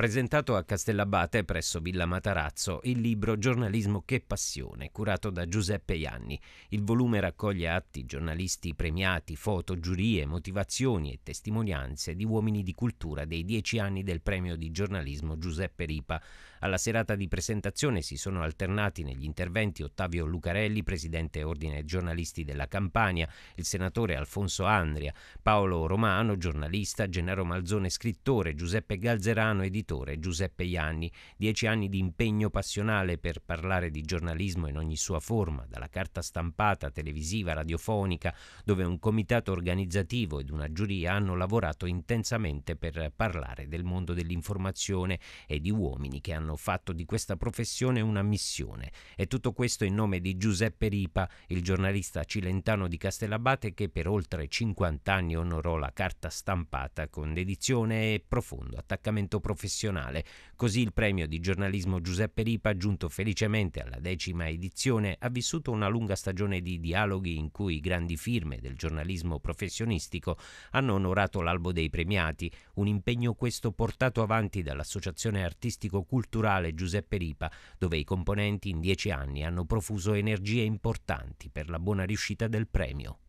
presentato a Castellabate presso Villa Matarazzo il libro Giornalismo che passione, curato da Giuseppe Ianni. Il volume raccoglie atti, giornalisti premiati, foto, giurie, motivazioni e testimonianze di uomini di cultura dei dieci anni del premio di giornalismo Giuseppe Ripa. Alla serata di presentazione si sono alternati negli interventi Ottavio Lucarelli, presidente Ordine Giornalisti della Campania, il senatore Alfonso Andria, Paolo Romano, giornalista, Gennaro Malzone, scrittore, Giuseppe Galzerano, editore scrittore Giuseppe Ianni, dieci anni di impegno passionale per parlare di giornalismo in ogni sua forma, dalla carta stampata, televisiva, radiofonica, dove un comitato organizzativo ed una giuria hanno lavorato intensamente per parlare del mondo dell'informazione e di uomini che hanno fatto di questa professione una missione. E tutto questo in nome di Giuseppe Ripa, il giornalista cilentano di Castellabate che per oltre 50 anni onorò la carta stampata con dedizione e profondo attaccamento professionale professionale. Così il premio di giornalismo Giuseppe Ripa, giunto felicemente alla decima edizione, ha vissuto una lunga stagione di dialoghi in cui grandi firme del giornalismo professionistico hanno onorato l'albo dei premiati, un impegno questo portato avanti dall'Associazione Artistico-Culturale Giuseppe Ripa, dove i componenti in dieci anni hanno profuso energie importanti per la buona riuscita del premio.